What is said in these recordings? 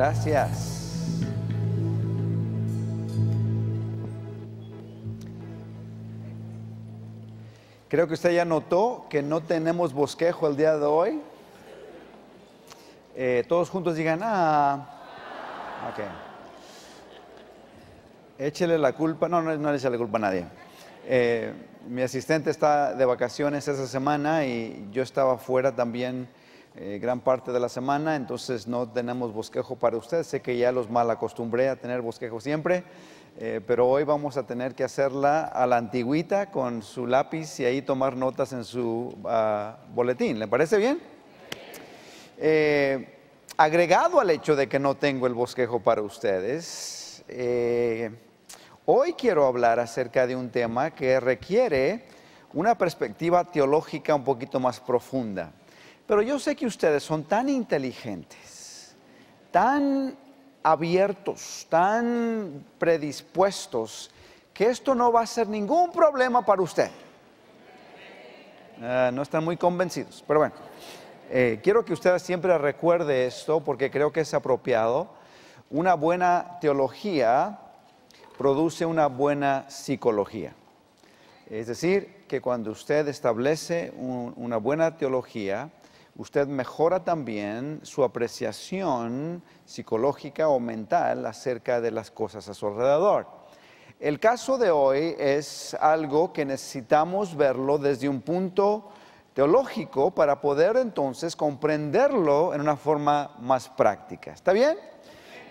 Gracias. Creo que usted ya notó que no tenemos bosquejo el día de hoy. Eh, todos juntos digan, ah, ok. Échele la culpa, no, no, le echa la culpa a nadie. Eh, mi asistente está de vacaciones esa semana y yo estaba fuera también eh, gran parte de la semana, entonces no tenemos bosquejo para ustedes. Sé que ya los mal acostumbré a tener bosquejo siempre, eh, pero hoy vamos a tener que hacerla a la antigüita con su lápiz y ahí tomar notas en su ah, boletín. ¿Le parece bien? Eh, agregado al hecho de que no tengo el bosquejo para ustedes, hoy quiero hablar acerca de un tema que requiere una perspectiva teológica un poquito más profunda. Pero yo sé que ustedes son tan inteligentes, tan abiertos, tan predispuestos, que esto no va a ser ningún problema para usted. Ah, no están muy convencidos, pero bueno, eh, quiero que usted siempre recuerde esto porque creo que es apropiado. Una buena teología produce una buena psicología. Es decir, que cuando usted establece una buena teología, usted mejora también su apreciación psicológica o mental acerca de las cosas a su alrededor. El caso de hoy es algo que necesitamos verlo desde un punto teológico para poder entonces comprenderlo en una forma más práctica. ¿Está bien?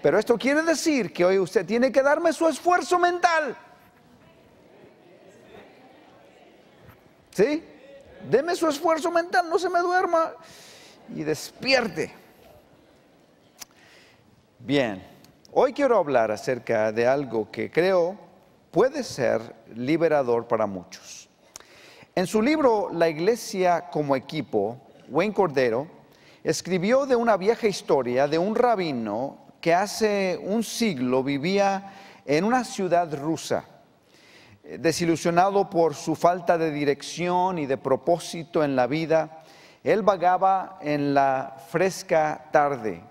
Pero esto quiere decir que hoy usted tiene que darme su esfuerzo mental. ¿Sí? Deme su esfuerzo mental, no se me duerma y despierte. Bien, hoy quiero hablar acerca de algo que creo puede ser liberador para muchos. En su libro La Iglesia como equipo, Wayne Cordero escribió de una vieja historia de un rabino que hace un siglo vivía en una ciudad rusa Desilusionado por su falta de dirección y de propósito en la vida, él vagaba en la fresca tarde,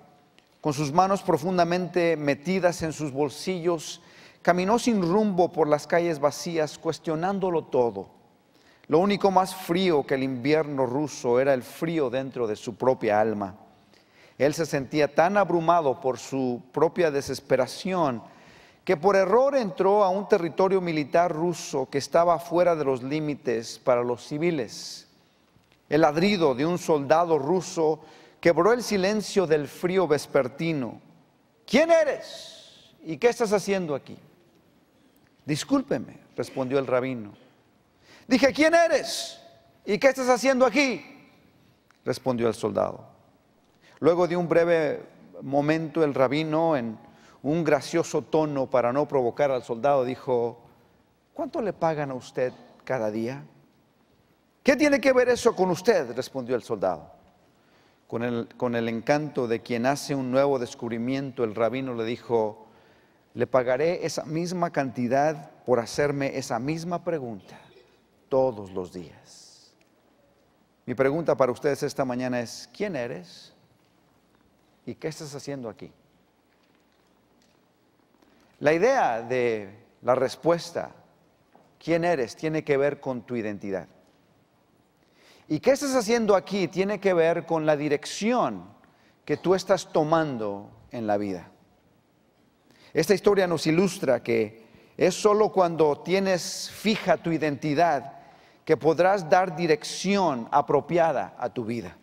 con sus manos profundamente metidas en sus bolsillos, caminó sin rumbo por las calles vacías, cuestionándolo todo. Lo único más frío que el invierno ruso era el frío dentro de su propia alma. Él se sentía tan abrumado por su propia desesperación que por error entró a un territorio militar ruso que estaba fuera de los límites para los civiles. El ladrido de un soldado ruso quebró el silencio del frío vespertino. ¿Quién eres? ¿Y qué estás haciendo aquí? Discúlpeme, respondió el rabino. Dije, ¿quién eres? ¿Y qué estás haciendo aquí? Respondió el soldado. Luego de un breve momento, el rabino, en un gracioso tono para no provocar al soldado, dijo, ¿cuánto le pagan a usted cada día? ¿Qué tiene que ver eso con usted? respondió el soldado. Con el, con el encanto de quien hace un nuevo descubrimiento, el rabino le dijo, le pagaré esa misma cantidad por hacerme esa misma pregunta todos los días. Mi pregunta para ustedes esta mañana es, ¿quién eres? ¿Y qué estás haciendo aquí? La idea de la respuesta, ¿quién eres?, tiene que ver con tu identidad. ¿Y qué estás haciendo aquí? Tiene que ver con la dirección que tú estás tomando en la vida. Esta historia nos ilustra que es solo cuando tienes fija tu identidad que podrás dar dirección apropiada a tu vida.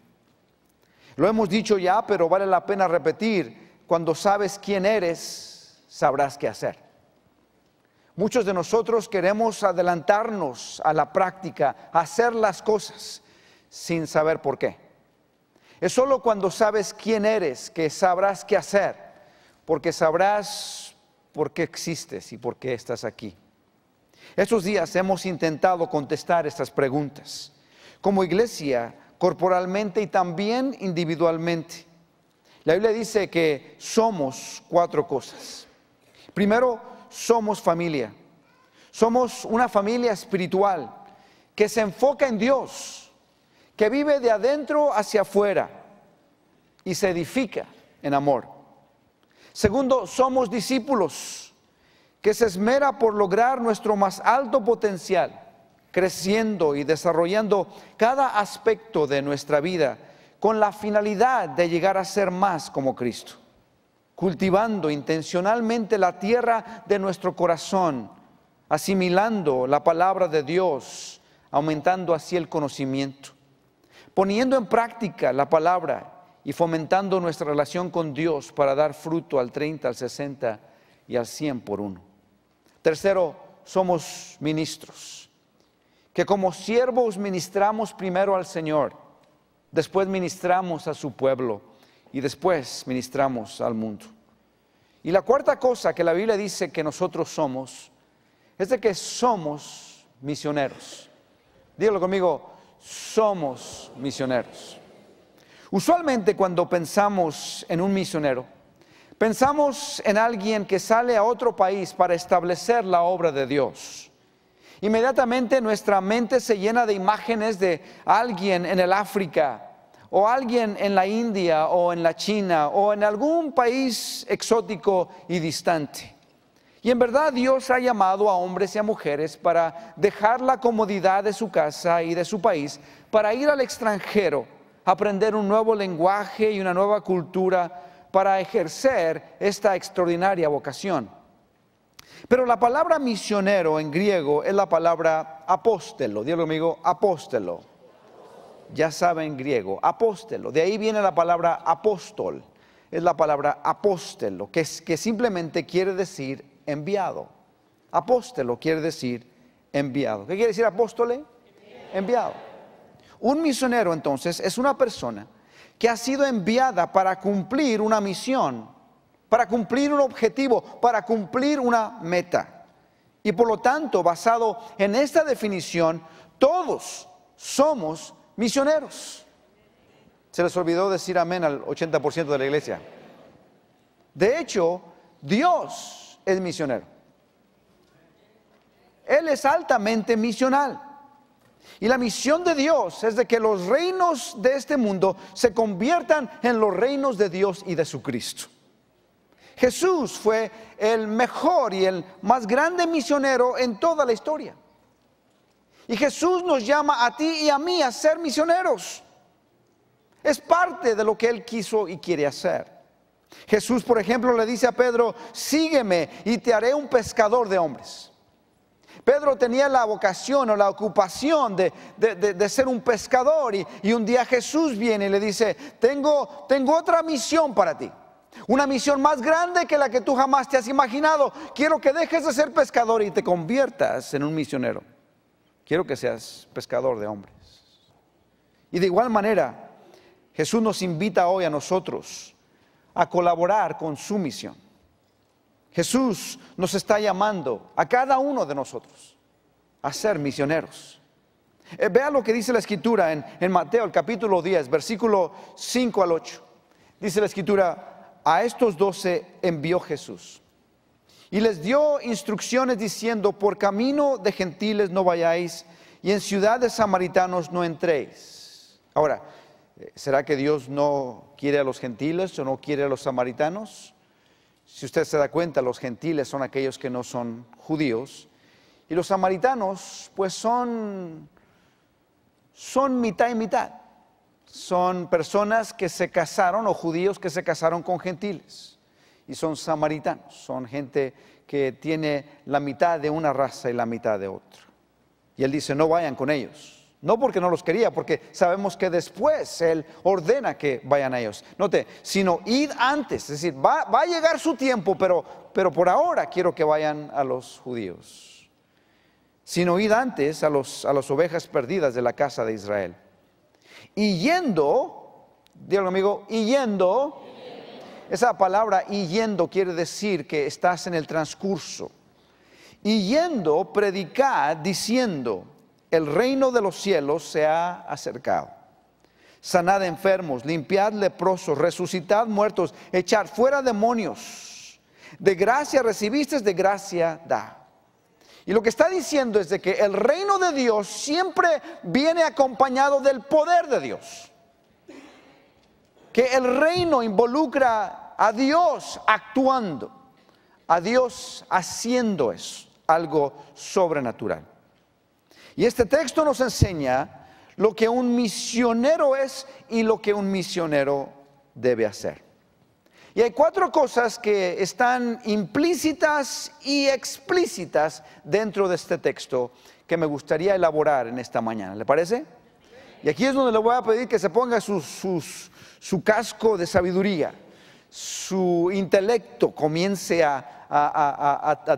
Lo hemos dicho ya, pero vale la pena repetir, cuando sabes quién eres, sabrás qué hacer. Muchos de nosotros queremos adelantarnos a la práctica, hacer las cosas sin saber por qué. Es solo cuando sabes quién eres que sabrás qué hacer, porque sabrás por qué existes y por qué estás aquí. Estos días hemos intentado contestar estas preguntas, como iglesia, corporalmente y también individualmente. La Biblia dice que somos cuatro cosas. Primero, somos familia. Somos una familia espiritual que se enfoca en Dios, que vive de adentro hacia afuera y se edifica en amor. Segundo, somos discípulos que se esmera por lograr nuestro más alto potencial, creciendo y desarrollando cada aspecto de nuestra vida con la finalidad de llegar a ser más como Cristo cultivando intencionalmente la tierra de nuestro corazón, asimilando la palabra de Dios, aumentando así el conocimiento, poniendo en práctica la palabra y fomentando nuestra relación con Dios para dar fruto al 30, al 60 y al 100 por uno. Tercero, somos ministros, que como siervos ministramos primero al Señor, después ministramos a su pueblo y después ministramos al mundo. Y la cuarta cosa que la Biblia dice que nosotros somos es de que somos misioneros. Dígalo conmigo, somos misioneros. Usualmente cuando pensamos en un misionero, pensamos en alguien que sale a otro país para establecer la obra de Dios. Inmediatamente nuestra mente se llena de imágenes de alguien en el África o alguien en la India o en la China o en algún país exótico y distante. Y en verdad Dios ha llamado a hombres y a mujeres para dejar la comodidad de su casa y de su país, para ir al extranjero, aprender un nuevo lenguaje y una nueva cultura, para ejercer esta extraordinaria vocación. Pero la palabra misionero en griego es la palabra apóstelo, lo amigo apóstelo ya saben griego, apóstolo. De ahí viene la palabra apóstol. Es la palabra apóstolo, que, es, que simplemente quiere decir enviado. Apóstolo quiere decir enviado. ¿Qué quiere decir apóstole? Enviado. Un misionero entonces es una persona que ha sido enviada para cumplir una misión, para cumplir un objetivo, para cumplir una meta. Y por lo tanto, basado en esta definición, todos somos misioneros. Se les olvidó decir amén al 80% de la iglesia. De hecho, Dios es misionero. Él es altamente misional. Y la misión de Dios es de que los reinos de este mundo se conviertan en los reinos de Dios y de su Cristo. Jesús fue el mejor y el más grande misionero en toda la historia. Y Jesús nos llama a ti y a mí a ser misioneros. Es parte de lo que Él quiso y quiere hacer. Jesús, por ejemplo, le dice a Pedro, sígueme y te haré un pescador de hombres. Pedro tenía la vocación o la ocupación de, ser un pescador y, y, un día Jesús viene y le dice, tengo, tengo otra misión para ti. Una misión más grande que la que tú jamás te has imaginado. Quiero que dejes de ser pescador y te conviertas en un misionero quiero que seas pescador de hombres. Y de igual manera, Jesús nos invita hoy a nosotros a colaborar con su misión. Jesús nos está llamando a cada uno de nosotros a ser misioneros. Eh, vea lo que dice la escritura en, Mateo, el capítulo 10, versículo 5 al 8. Dice la escritura, a estos doce envió Jesús y les dio instrucciones diciendo, por camino de gentiles no vayáis y en ciudades samaritanos no entréis. Ahora, eh, ¿será que Dios no quiere a los gentiles o no quiere a los samaritanos? Si usted se da cuenta, los gentiles son aquellos que no son judíos y los samaritanos pues son son mitad y mitad. Son personas que se casaron o judíos que se casaron con gentiles y son samaritanos, son gente que tiene la mitad de una raza y la mitad de otra. Y él dice, no vayan con ellos. No porque no los quería, porque sabemos que después Él ordena que vayan a ellos. Note, sino id antes, es decir, va, a llegar su tiempo, pero, pero por ahora quiero que vayan a los judíos. Sino id antes a, los, a las ovejas perdidas de la casa de Israel. Y yendo, dígalo amigo, y yendo, esa palabra y yendo quiere decir que estás en el transcurso. Y yendo, predicar diciendo, el reino de los cielos se ha acercado. Sanad enfermos, limpiad leprosos, resucitad muertos, echar fuera demonios. De gracia recibiste, de gracia da. Y lo que está diciendo es de que el reino de Dios siempre viene acompañado del poder de Dios que el reino involucra a Dios actuando, a Dios haciendo eso, algo sobrenatural. Y este texto nos enseña lo que un misionero es y lo que un misionero debe hacer. Y hay cuatro cosas que están implícitas y explícitas dentro de este texto que me gustaría elaborar en esta mañana. ¿Le parece? Y aquí es donde le voy a pedir que se ponga sus, sus su casco de sabiduría, su intelecto comience a,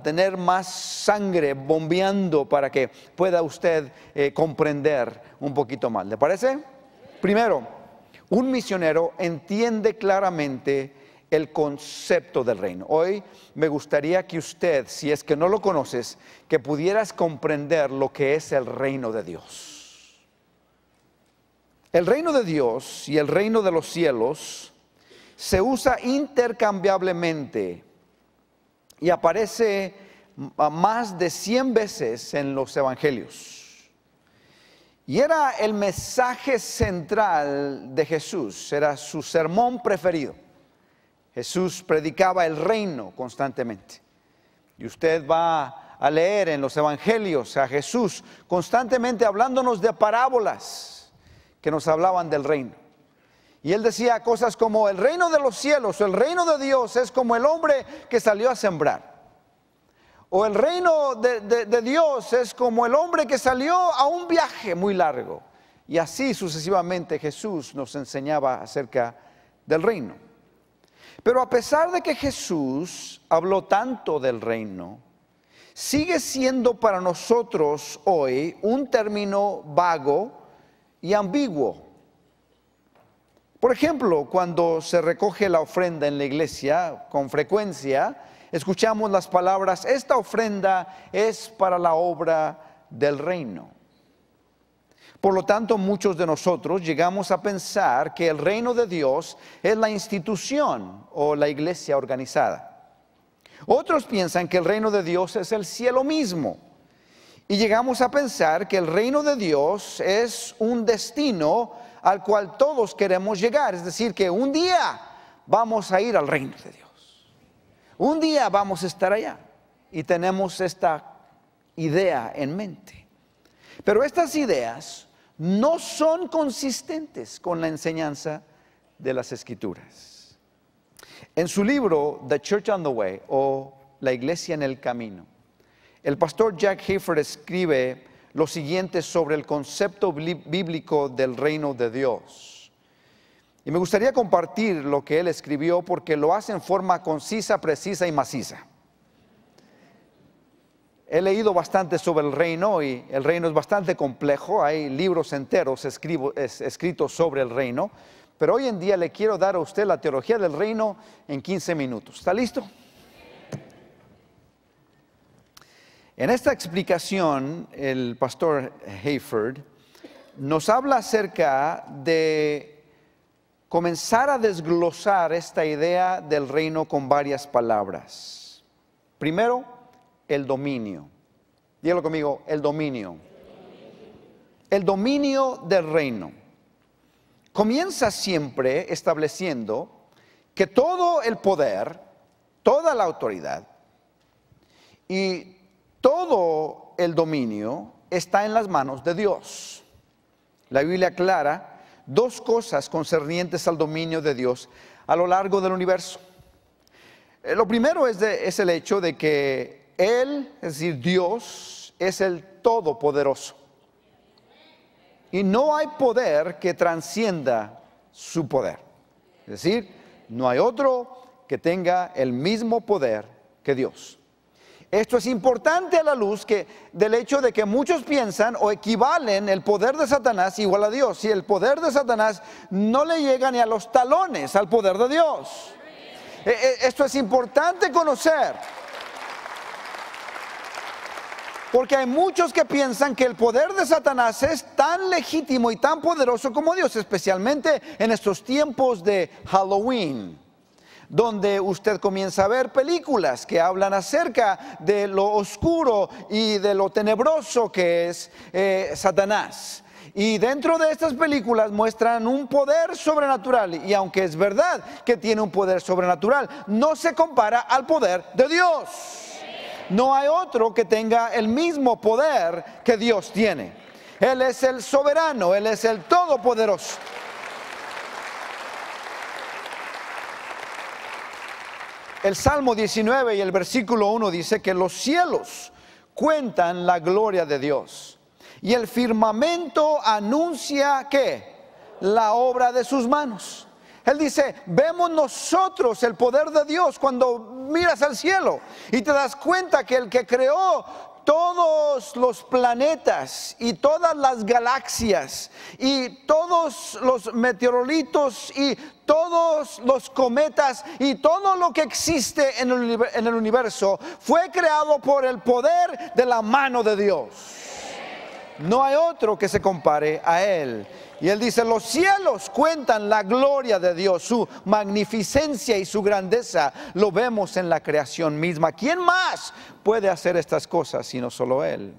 tener más sangre bombeando para que pueda usted eh, comprender un poquito más. ¿Le parece? Primero, un misionero entiende claramente el concepto del reino. Hoy me gustaría que usted, si es que no lo conoces, que pudieras comprender lo que es el reino de Dios. El reino de Dios y el reino de los cielos se usa intercambiablemente y aparece más de 100 veces en los evangelios. Y era el mensaje central de Jesús, era su sermón preferido. Jesús predicaba el reino constantemente. Y usted va a leer en los evangelios a Jesús constantemente hablándonos de parábolas que nos hablaban del reino. Y él decía cosas como el reino de los cielos o el reino de Dios es como el hombre que salió a sembrar. O el reino de, de Dios es como el hombre que salió a un viaje muy largo. Y así sucesivamente Jesús nos enseñaba acerca del reino. Pero a pesar de que Jesús habló tanto del reino, sigue siendo para nosotros hoy un término vago, y ambiguo. Por ejemplo, cuando se recoge la ofrenda en la iglesia, con frecuencia escuchamos las palabras, esta ofrenda es para la obra del reino. Por lo tanto, muchos de nosotros llegamos a pensar que el reino de Dios es la institución o la iglesia organizada. Otros piensan que el reino de Dios es el cielo mismo y llegamos a pensar que el reino de Dios es un destino al cual todos queremos llegar, es decir, que un día vamos a ir al reino de Dios. Un día vamos a estar allá y tenemos esta idea en mente. Pero estas ideas no son consistentes con la enseñanza de las escrituras. En su libro The Church on the Way o La Iglesia en el Camino, el pastor Jack Heifer escribe lo siguiente sobre el concepto bíblico del reino de Dios. Y me gustaría compartir lo que él escribió porque lo hace en forma concisa, precisa y maciza. He leído bastante sobre el reino y el reino es bastante complejo. Hay libros enteros escritos sobre el reino. Pero hoy en día le quiero dar a usted la teología del reino en 15 minutos. ¿Está listo? En esta explicación, el pastor Hayford nos habla acerca de comenzar a desglosar esta idea del reino con varias palabras. Primero, el dominio. Dígalo conmigo, el dominio. El dominio del reino. Comienza siempre estableciendo que todo el poder, toda la autoridad y todo el dominio está en las manos de Dios. La Biblia aclara dos cosas concernientes al dominio de Dios a lo largo del universo. Eh, lo primero es, el hecho de que Él, es decir, Dios, es el Todopoderoso. Y no hay poder que transcienda su poder. Es decir, no hay otro que tenga el mismo poder que Dios. Esto es importante a la luz que, del hecho de que muchos piensan o equivalen el poder de Satanás igual a Dios. Si el poder de Satanás no le llega ni a los talones al poder de Dios. E, e, esto es importante conocer. Porque hay muchos que piensan que el poder de Satanás es tan legítimo y tan poderoso como Dios, especialmente en estos tiempos de Halloween donde usted comienza a ver películas que hablan acerca de lo oscuro y de lo tenebroso que es eh, Satanás. Y dentro de estas películas muestran un poder sobrenatural. Y aunque es verdad que tiene un poder sobrenatural, no se compara al poder de Dios. No hay otro que tenga el mismo poder que Dios tiene. Él es el soberano, Él es el todopoderoso. El Salmo 19 y el versículo 1 dice que los cielos cuentan la gloria de Dios y el firmamento anuncia que la obra de sus manos. Él dice, vemos nosotros el poder de Dios cuando miras al cielo y te das cuenta que el que creó todos los planetas y todas las galaxias y todos los meteoritos y todos los cometas y todo lo que existe en el, universo fue creado por el poder de la mano de Dios. No hay otro que se compare a Él. Y Él dice, los cielos cuentan la gloria de Dios, su magnificencia y su grandeza. Lo vemos en la creación misma. ¿Quién más puede hacer estas cosas sino solo Él?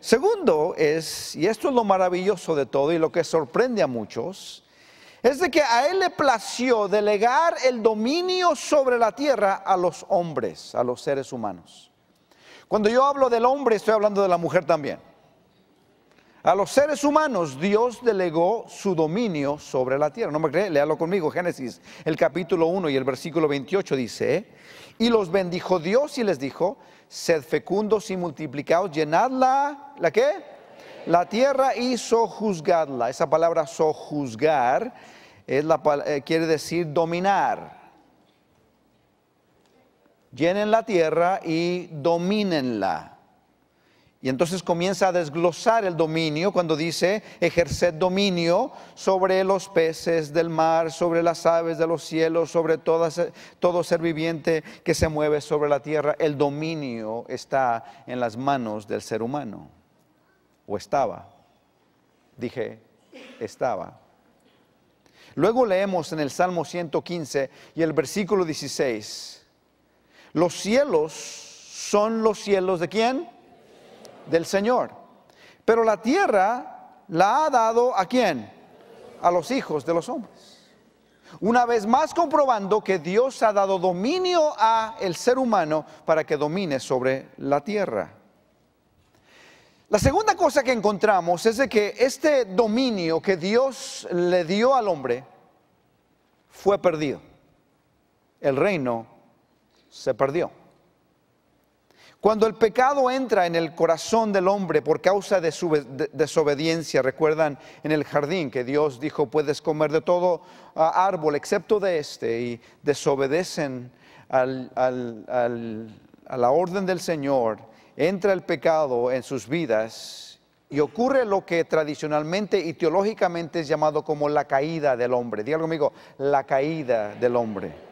Segundo es, y esto es lo maravilloso de todo y lo que sorprende a muchos, es de que a Él le plació delegar el dominio sobre la tierra a los hombres, a los seres humanos. Cuando yo hablo del hombre, estoy hablando de la mujer también. A los seres humanos Dios delegó su dominio sobre la tierra. No me cree, léalo conmigo. Génesis, el capítulo 1 y el versículo 28 dice, y los bendijo Dios y les dijo, sed fecundos y multiplicados llenad la, ¿la qué? La tierra y sojuzgadla. Esa palabra sojuzgar es eh, quiere decir dominar. Llenen la tierra y domínenla. Y entonces comienza a desglosar el dominio cuando dice, ejerced dominio sobre los peces del mar, sobre las aves de los cielos, sobre todo ser viviente que se mueve sobre la tierra. El dominio está en las manos del ser humano. O estaba. Dije, estaba. Luego leemos en el Salmo 115 y el versículo 16. Los cielos son los cielos de quién? del Señor. Pero la tierra la ha dado a quién? A los hijos de los hombres. Una vez más comprobando que Dios ha dado dominio a el ser humano para que domine sobre la tierra. La segunda cosa que encontramos es de que este dominio que Dios le dio al hombre fue perdido. El reino se perdió. Cuando el pecado entra en el corazón del hombre por causa de su desobediencia, recuerdan en el jardín que Dios dijo, puedes comer de todo ah, árbol excepto de este, y desobedecen a la orden del Señor, entra el pecado en sus vidas y ocurre lo que tradicionalmente y teológicamente es llamado como la caída del hombre. Dígalo conmigo, la caída del hombre.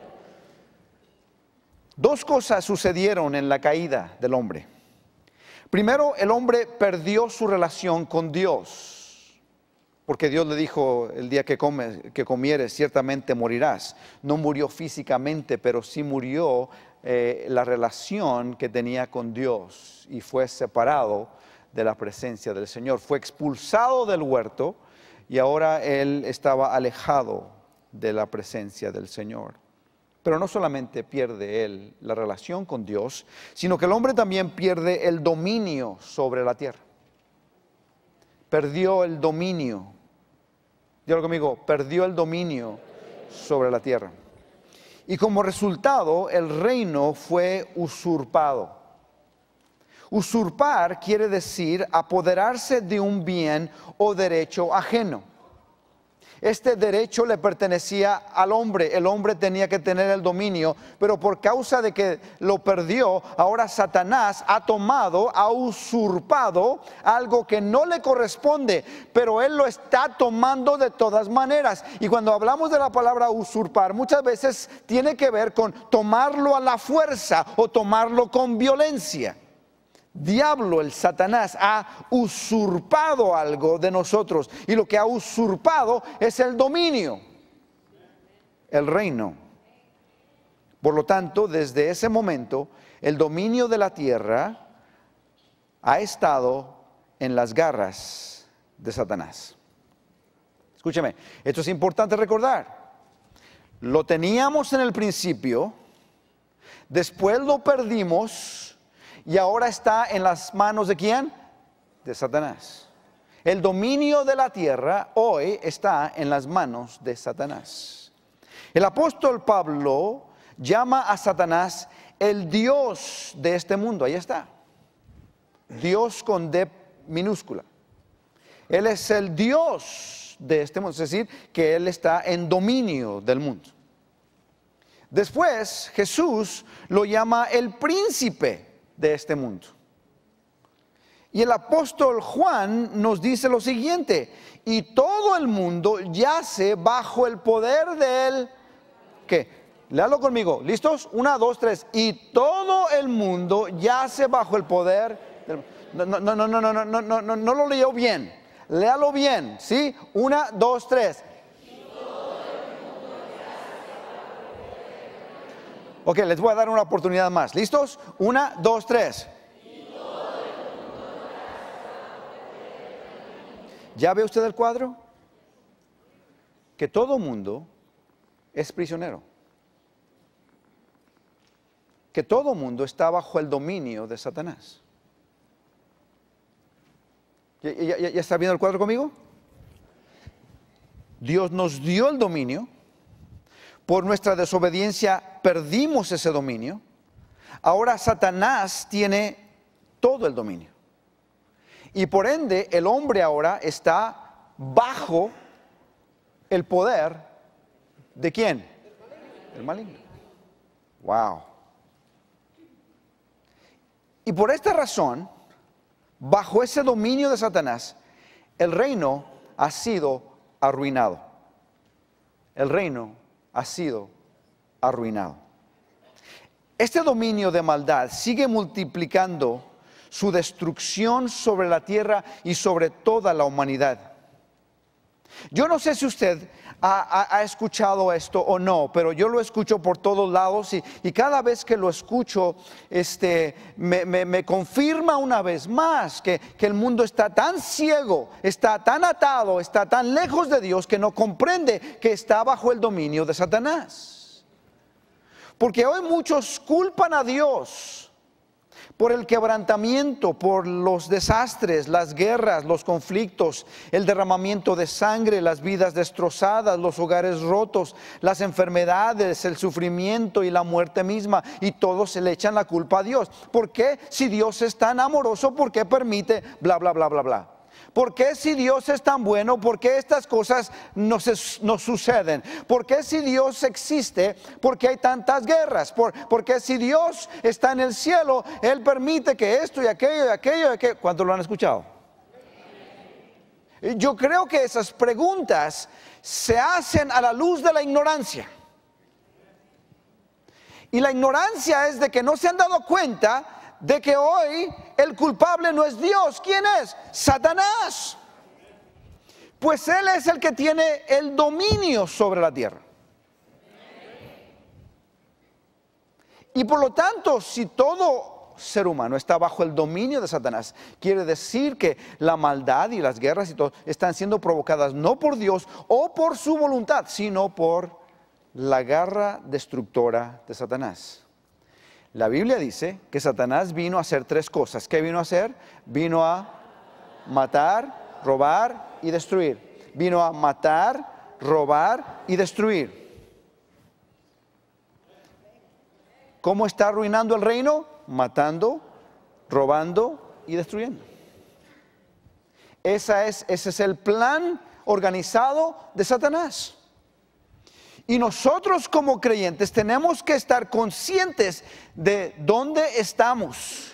Dos cosas sucedieron en la caída del hombre. Primero, el hombre perdió su relación con Dios, porque Dios le dijo, el día que, que comieres ciertamente morirás. No murió físicamente, pero sí murió eh, la relación que tenía con Dios y fue separado de la presencia del Señor. Fue expulsado del huerto y ahora él estaba alejado de la presencia del Señor. Pero no solamente pierde él la relación con Dios, sino que el hombre también pierde el dominio sobre la tierra. Perdió el dominio. Dígalo conmigo, perdió el dominio sobre la tierra. Y como resultado, el reino fue usurpado. Usurpar quiere decir apoderarse de un bien o derecho ajeno. Este derecho le pertenecía al hombre, el hombre tenía que tener el dominio, pero por causa de que lo perdió, ahora Satanás ha tomado, ha usurpado algo que no le corresponde, pero él lo está tomando de todas maneras. Y cuando hablamos de la palabra usurpar, muchas veces tiene que ver con tomarlo a la fuerza o tomarlo con violencia diablo, el Satanás, ha usurpado algo de nosotros. Y lo que ha usurpado es el dominio, el reino. Por lo tanto, desde ese momento, el dominio de la tierra ha estado en las garras de Satanás. Escúcheme, esto es importante recordar. Lo teníamos en el principio, después lo perdimos, y ahora está en las manos de quién? De Satanás. El dominio de la tierra hoy está en las manos de Satanás. El apóstol Pablo llama a Satanás el Dios de este mundo. Ahí está. Dios con D minúscula. Él es el Dios de este mundo, es decir, que Él está en dominio del mundo. Después Jesús lo llama el príncipe de este mundo. Y el apóstol Juan nos dice lo siguiente, y todo el mundo yace bajo el poder del... ¿Qué? Léalo conmigo, ¿listos? Una, dos, tres. Y todo el mundo yace bajo el poder del... No, no, no, no, no, no, no, no, no lo leo bien. Léalo bien, ¿sí? Una, dos, tres Ok, les voy a dar una oportunidad más. ¿Listos? Una, dos, tres. ¿Ya ve usted el cuadro? Que todo mundo es prisionero. Que todo mundo está bajo el dominio de Satanás. ¿Ya, ya está viendo el cuadro conmigo? Dios nos dio el dominio por nuestra desobediencia perdimos ese dominio, ahora Satanás tiene todo el dominio. Y por ende el hombre ahora está bajo el poder de quién? El maligno. Wow. Y por esta razón, bajo ese dominio de Satanás, el reino ha sido arruinado. El reino ha sido arruinado. Este dominio de maldad sigue multiplicando su destrucción sobre la tierra y sobre toda la humanidad. Yo no sé si usted ha, escuchado esto o no, pero yo lo escucho por todos lados y, cada vez que lo escucho, este, me, confirma una vez más que, que, el mundo está tan ciego, está tan atado, está tan lejos de Dios que no comprende que está bajo el dominio de Satanás. Porque hoy muchos culpan a Dios por el quebrantamiento, por los desastres, las guerras, los conflictos, el derramamiento de sangre, las vidas destrozadas, los hogares rotos, las enfermedades, el sufrimiento y la muerte misma. Y todos se le echan la culpa a Dios. ¿Por qué? Si Dios es tan amoroso, ¿por qué permite bla, bla, bla, bla, bla? ¿Por qué si Dios es tan bueno? ¿Por qué estas cosas nos, suceden? ¿Por qué si Dios existe? ¿Por qué hay tantas guerras? ¿Por, qué si Dios está en el cielo, Él permite que esto y aquello y aquello y aquello. ¿Cuántos lo han escuchado? Yo creo que esas preguntas se hacen a la luz de la ignorancia. Y la ignorancia es de que no se han dado cuenta de que hoy el culpable no es Dios. ¿Quién es? Satanás. Pues Él es el que tiene el dominio sobre la tierra. Y por lo tanto, si todo ser humano está bajo el dominio de Satanás, quiere decir que la maldad y las guerras y todo están siendo provocadas no por Dios o por su voluntad, sino por la garra destructora de Satanás. La Biblia dice que Satanás vino a hacer tres cosas. ¿Qué vino a hacer? Vino a matar, robar y destruir. Vino a matar, robar y destruir. ¿Cómo está arruinando el reino? Matando, robando y destruyendo. Esa es, ese es el plan organizado de Satanás. Y nosotros como creyentes tenemos que estar conscientes de dónde estamos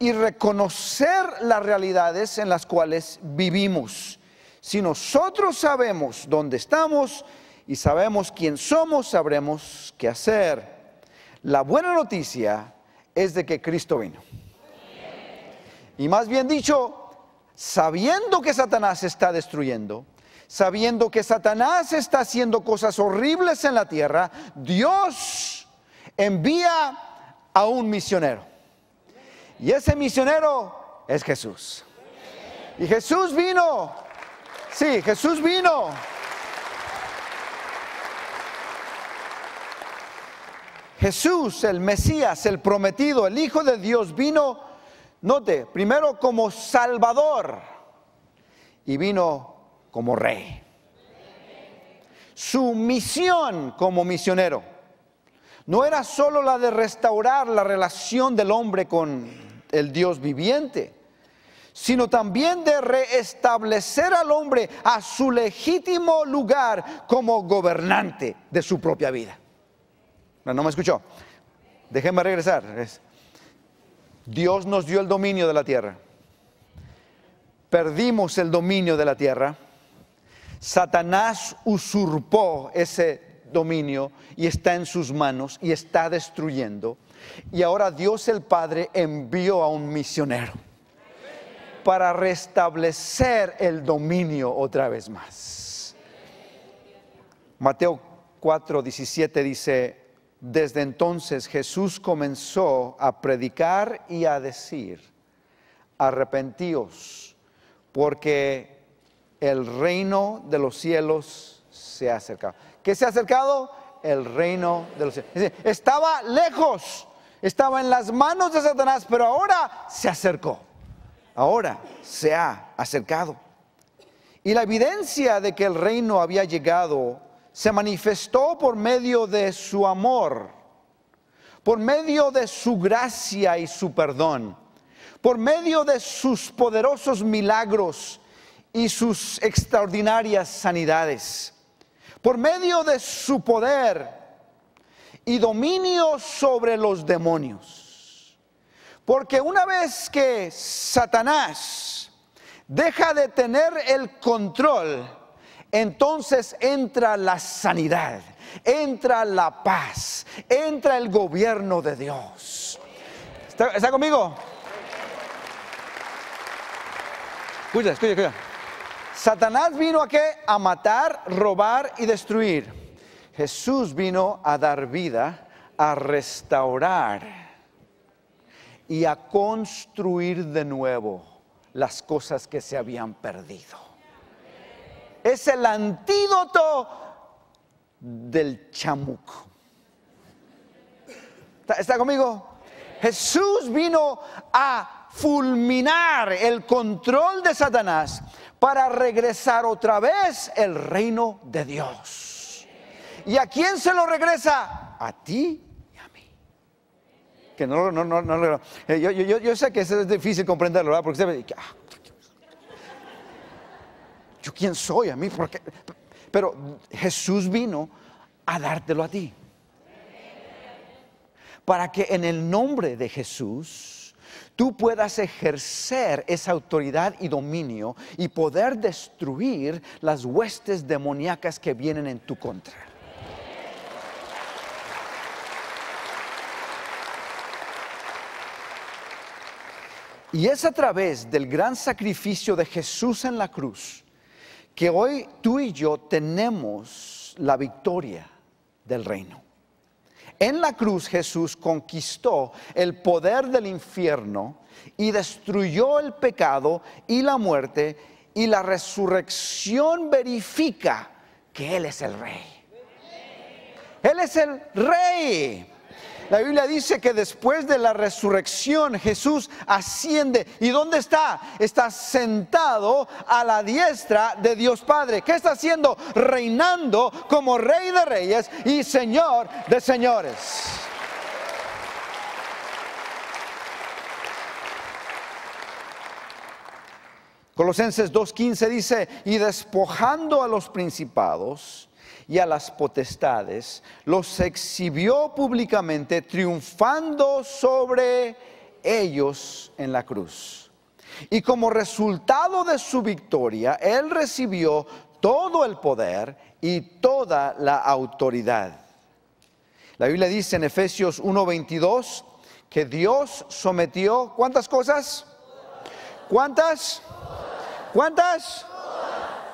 y reconocer las realidades en las cuales vivimos. Si nosotros sabemos dónde estamos y sabemos quién somos, sabremos qué hacer. La buena noticia es de que Cristo vino. Y más bien dicho, sabiendo que Satanás está destruyendo, sabiendo que Satanás está haciendo cosas horribles en la tierra, Dios envía a un misionero. Y ese misionero es Jesús. Y Jesús vino. Sí, Jesús vino. Jesús, el Mesías, el prometido, el Hijo de Dios, vino, note, primero como Salvador y vino como rey. Su misión como misionero no era solo la de restaurar la relación del hombre con el Dios viviente, sino también de reestablecer al hombre a su legítimo lugar como gobernante de su propia vida. No, no me escuchó. Déjenme regresar. Dios nos dio el dominio de la tierra. Perdimos el dominio de la tierra Satanás usurpó ese dominio y está en sus manos y está destruyendo. Y ahora Dios el Padre envió a un misionero para restablecer el dominio otra vez más. Mateo 4, 17 dice, desde entonces Jesús comenzó a predicar y a decir, arrepentíos, porque el reino de los cielos se ha acercado. ¿Qué se ha acercado? El reino de los cielos. estaba lejos, estaba en las manos de Satanás, pero ahora se acercó. Ahora se ha acercado. Y la evidencia de que el reino había llegado se manifestó por medio de su amor, por medio de su gracia y su perdón, por medio de sus poderosos milagros y sus extraordinarias sanidades. Por medio de su poder y dominio sobre los demonios. Porque una vez que Satanás deja de tener el control, entonces entra la sanidad, entra la paz, entra el gobierno de Dios. ¿Está, conmigo? Escucha, escucha, escucha. Satanás vino a qué? A matar, robar y destruir. Jesús vino a dar vida, a restaurar y a construir de nuevo las cosas que se habían perdido. Es el antídoto del chamuco. ¿Está, está conmigo? Jesús vino a fulminar el control de Satanás para regresar otra vez el reino de Dios. ¿Y a quién se lo regresa? A ti y a mí. Que no, no, no, no. Eh, yo, sé que eso es difícil comprenderlo, ¿verdad? Porque usted ah, ¿yo quién soy a mí? Porque, pero Jesús vino a dártelo a ti. Para que en el nombre de Jesús tú puedas ejercer esa autoridad y dominio y poder destruir las huestes demoníacas que vienen en tu contra. Y es a través del gran sacrificio de Jesús en la cruz que hoy tú y yo tenemos la victoria del reino. En la cruz Jesús conquistó el poder del infierno y destruyó el pecado y la muerte y la resurrección verifica que Él es el rey. Él es el rey. La Biblia dice que después de la resurrección Jesús asciende. ¿Y dónde está? Está sentado a la diestra de Dios Padre. ¿Qué está haciendo? Reinando como Rey de Reyes y Señor de Señores. Colosenses 2.15 dice, y despojando a los principados, y a las potestades, los exhibió públicamente triunfando sobre ellos en la cruz. Y como resultado de su victoria, Él recibió todo el poder y toda la autoridad. La Biblia dice en Efesios 1:22 que Dios sometió, ¿cuántas cosas? ¿Cuántas? ¿Cuántas?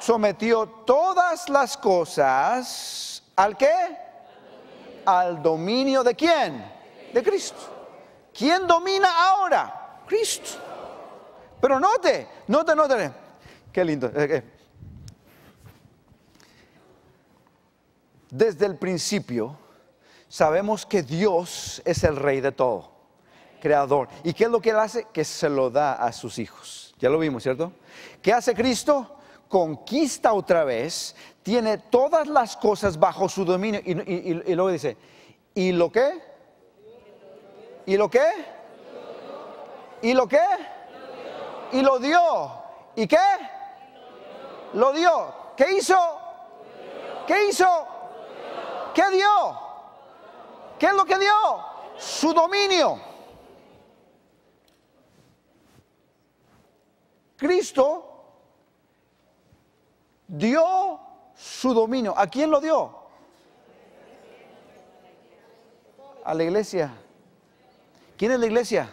sometió todas las cosas al qué? Al dominio, de quién? De Cristo. ¿Quién domina ahora? Cristo. Pero note, note, note. Qué lindo. Eh, eh. Desde el principio sabemos que Dios es el rey de todo, creador. ¿Y qué es lo que él hace? Que se lo da a sus hijos. Ya lo vimos, ¿cierto? ¿Qué hace Cristo? conquista otra vez, tiene todas las cosas bajo su dominio. Y, luego dice, ¿y lo qué? ¿Y lo qué? ¿Y lo qué? Y lo dio. ¿Y qué? Lo dio. ¿Qué hizo? ¿Qué hizo? ¿Qué dio? ¿Qué es lo que dio? Su dominio. Cristo dio su dominio. ¿A quién lo dio? A la iglesia. ¿Quién es la iglesia?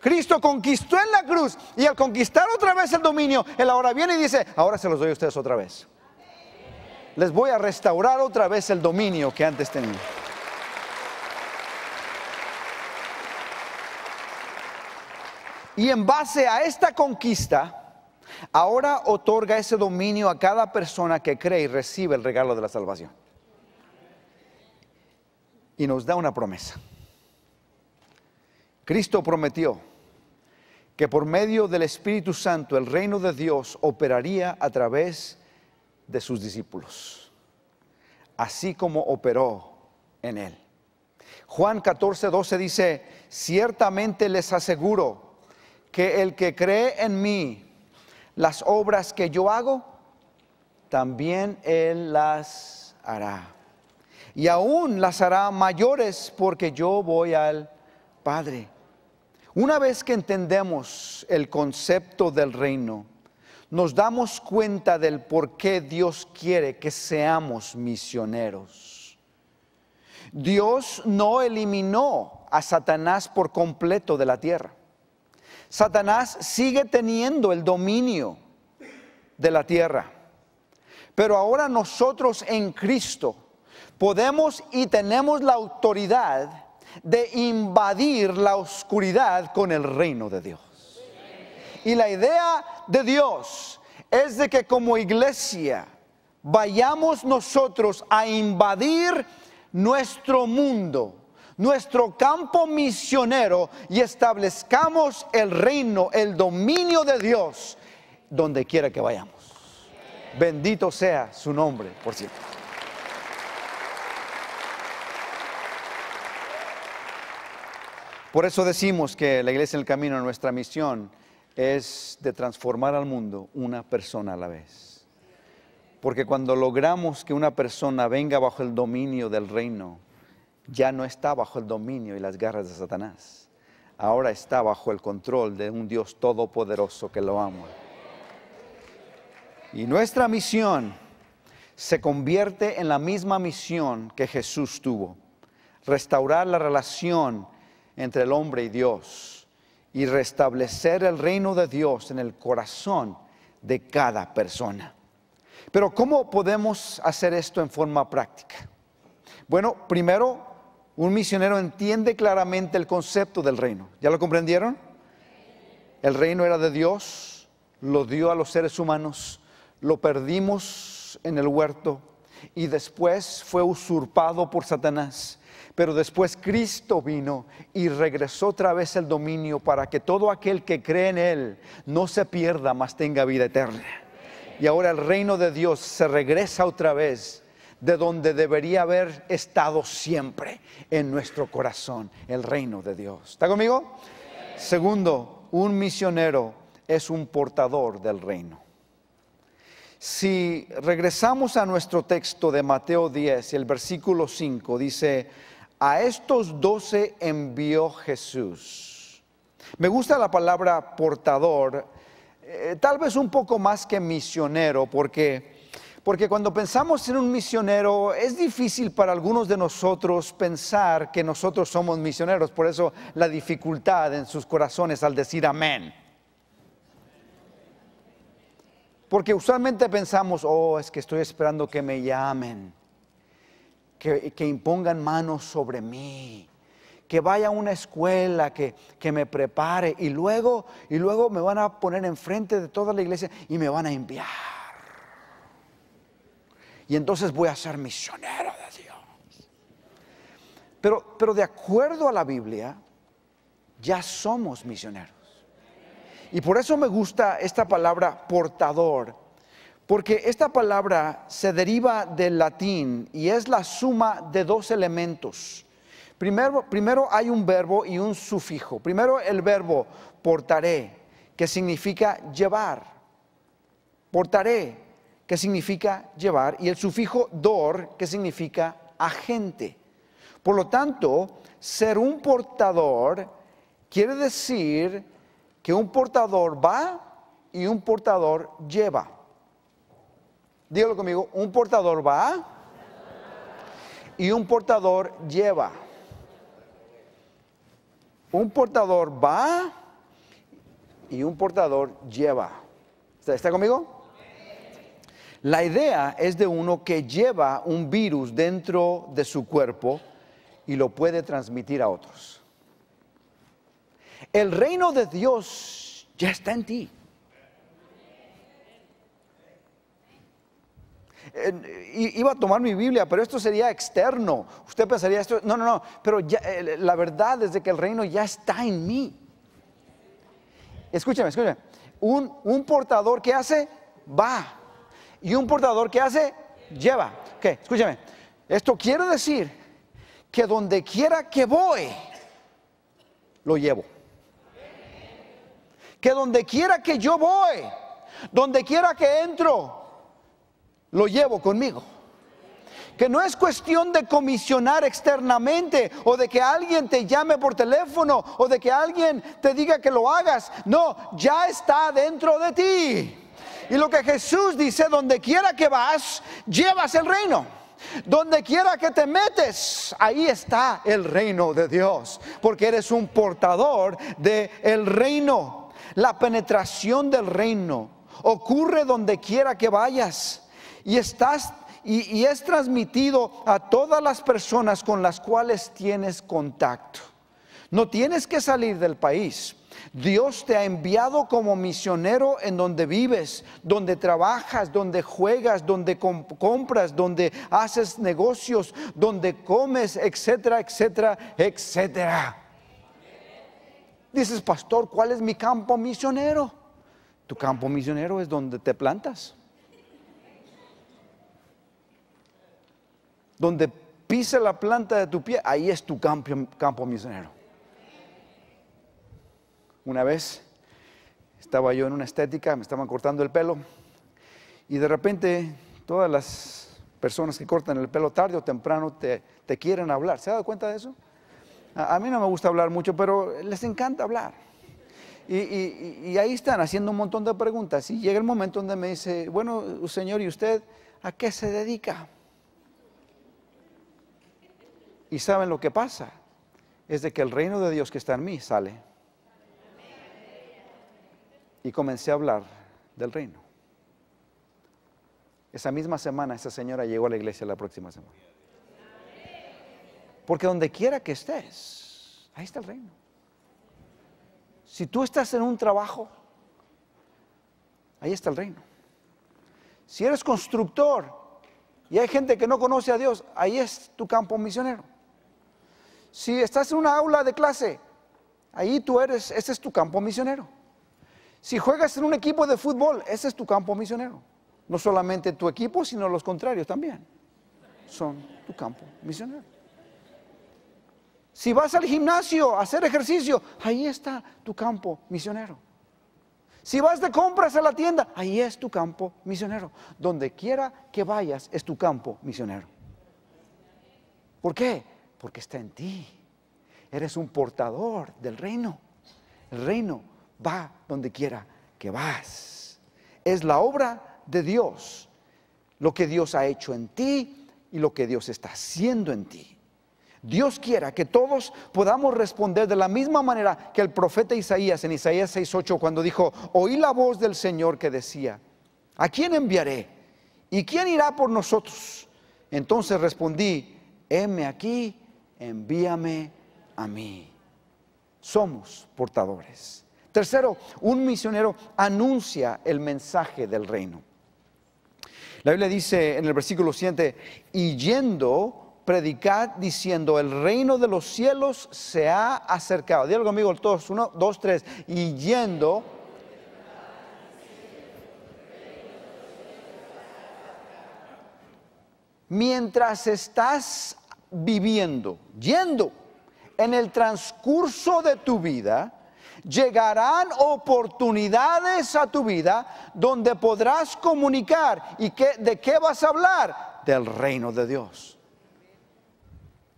Cristo conquistó en la cruz y al conquistar otra vez el dominio, Él ahora viene y dice, ahora se los doy a ustedes otra vez. Les voy a restaurar otra vez el dominio que antes tenían. Y en base a esta conquista, ahora otorga ese dominio a cada persona que cree y recibe el regalo de la salvación. Y nos da una promesa. Cristo prometió que por medio del Espíritu Santo el reino de Dios operaría a través de sus discípulos, así como operó en él. Juan 14, 12 dice, ciertamente les aseguro, que el que cree en mí, las obras que yo hago, también él las hará. Y aún las hará mayores porque yo voy al Padre. Una vez que entendemos el concepto del reino, nos damos cuenta del por qué Dios quiere que seamos misioneros. Dios no eliminó a Satanás por completo de la tierra. Satanás sigue teniendo el dominio de la tierra. Pero ahora nosotros en Cristo podemos y tenemos la autoridad de invadir la oscuridad con el reino de Dios. Y la idea de Dios es de que como iglesia vayamos nosotros a invadir nuestro mundo nuestro campo misionero y establezcamos el reino, el dominio de Dios, donde quiera que vayamos. Bendito sea su nombre, por cierto. Por eso decimos que la iglesia en el camino, nuestra misión es de transformar al mundo una persona a la vez. Porque cuando logramos que una persona venga bajo el dominio del reino, ya no está bajo el dominio y las garras de Satanás. Ahora está bajo el control de un Dios todopoderoso que lo ama. Y nuestra misión se convierte en la misma misión que Jesús tuvo, restaurar la relación entre el hombre y Dios y restablecer el reino de Dios en el corazón de cada persona. Pero ¿cómo podemos hacer esto en forma práctica? Bueno, primero un misionero entiende claramente el concepto del reino. ¿Ya lo comprendieron? El reino era de Dios, lo dio a los seres humanos, lo perdimos en el huerto y después fue usurpado por Satanás. Pero después Cristo vino y regresó otra vez el dominio para que todo aquel que cree en Él no se pierda, más tenga vida eterna. Y ahora el reino de Dios se regresa otra vez de donde debería haber estado siempre en nuestro corazón, el reino de Dios. ¿Está conmigo? Segundo, un misionero es un portador del reino. Si regresamos a nuestro texto de Mateo 10, el versículo 5 dice, a estos doce envió Jesús. Me gusta la palabra portador, eh, tal vez un poco más que misionero, porque porque cuando pensamos en un misionero, es difícil para algunos de nosotros pensar que nosotros somos misioneros, por eso la dificultad en sus corazones al decir amén. Porque usualmente pensamos, oh, es que estoy esperando que me llamen, que, impongan manos sobre mí, que vaya a una escuela, que, que me prepare y luego, y luego me van a poner enfrente de toda la iglesia y me van a enviar y entonces voy a ser misionero de Dios. Pero, pero de acuerdo a la Biblia, ya somos misioneros. Y por eso me gusta esta palabra portador, porque esta palabra se deriva del latín y es la suma de dos elementos. Primero, primero, hay un verbo y un sufijo. Primero el verbo portaré, que significa llevar. Portaré que significa llevar, y el sufijo dor, que significa agente. Por lo tanto, ser un portador quiere decir que un portador va y un portador lleva. Dígalo conmigo, un portador va y un portador lleva. Un portador va y un portador lleva. ¿Está, está conmigo? La idea es de uno que lleva un virus dentro de su cuerpo y lo puede transmitir a otros. El reino de Dios ya está en ti. Iba a tomar mi Biblia, pero esto sería externo. Usted pensaría esto, no, no, no, pero la verdad es de que el reino ya está en mí. Escúchame, escúchame. Un, un portador que hace, va. Y un portador que hace, lleva. que escúchame. Esto quiere decir que donde quiera que voy, lo llevo. Que donde quiera que yo voy, donde quiera que entro, lo llevo conmigo que no es cuestión de comisionar externamente o de que alguien te llame por teléfono o de que alguien te diga que lo hagas. No, ya está dentro de ti. Y lo que Jesús dice, donde quiera que vas, llevas el reino. Donde quiera que te metes, ahí está el reino de Dios, porque eres un portador del el reino. La penetración del reino ocurre donde quiera que vayas y estás y, y es transmitido a todas las personas con las cuales tienes contacto. No tienes que salir del país Dios te ha enviado como misionero en donde vives, donde trabajas, donde juegas, donde compras, donde haces negocios, donde comes, etcétera, etcétera, etcétera. Dices, pastor, ¿cuál es mi campo misionero? Tu campo misionero es donde te plantas. Donde pisa la planta de tu pie, ahí es tu campo misionero. Una vez estaba yo en una estética, me estaban cortando el pelo y de repente todas las personas que cortan el pelo tarde o temprano te, quieren hablar. ¿Se ha dado cuenta de eso? A, mí no me gusta hablar mucho, pero les encanta hablar. y, ahí están haciendo un montón de preguntas. Y llega el momento donde me dice, bueno, señor, ¿y usted a qué se dedica? Y saben lo que pasa, es de que el reino de Dios que está en mí sale y comencé a hablar del reino. Esa misma semana esa señora llegó a la iglesia la próxima semana. Porque donde quiera que estés, ahí está el reino. Si tú estás en un trabajo, ahí está el reino. Si eres constructor y hay gente que no conoce a Dios, ahí es tu campo misionero. Si estás en una aula de clase, ahí tú eres, ese es tu campo misionero. Si juegas en un equipo de fútbol, ese es tu campo misionero. No solamente tu equipo, sino los contrarios también. Son tu campo misionero. Si vas al gimnasio a hacer ejercicio, ahí está tu campo misionero. Si vas de compras a la tienda, ahí es tu campo misionero. Donde quiera que vayas es tu campo misionero. ¿Por qué? Porque está en ti. Eres un portador del reino. El reino va donde quiera que vas. Es la obra de Dios, lo que Dios ha hecho en ti y lo que Dios está haciendo en ti. Dios quiera que todos podamos responder de la misma manera que el profeta Isaías en Isaías 6:8 cuando dijo, oí la voz del Señor que decía, ¿a quién enviaré? ¿Y quién irá por nosotros? Entonces respondí, heme aquí, envíame a mí. Somos portadores Tercero, un misionero anuncia el mensaje del reino. La Biblia dice en el versículo 7, y yendo, predicad diciendo, el reino de los cielos se ha acercado. Dígalo conmigo, todos, uno, dos, tres, y yendo, mientras estás viviendo, yendo en el transcurso de tu vida, Llegarán oportunidades a tu vida donde podrás comunicar. ¿Y qué, de qué vas a hablar? Del reino de Dios.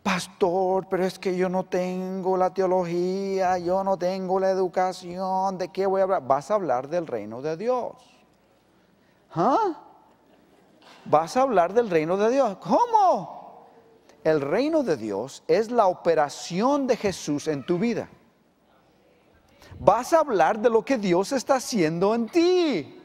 Pastor, pero es que yo no tengo la teología, yo no tengo la educación, ¿de qué voy a hablar? Vas a hablar del reino de Dios. ¿Ah? Vas a hablar del reino de Dios. ¿Cómo? El reino de Dios es la operación de Jesús en tu vida vas a hablar de lo que Dios está haciendo en ti.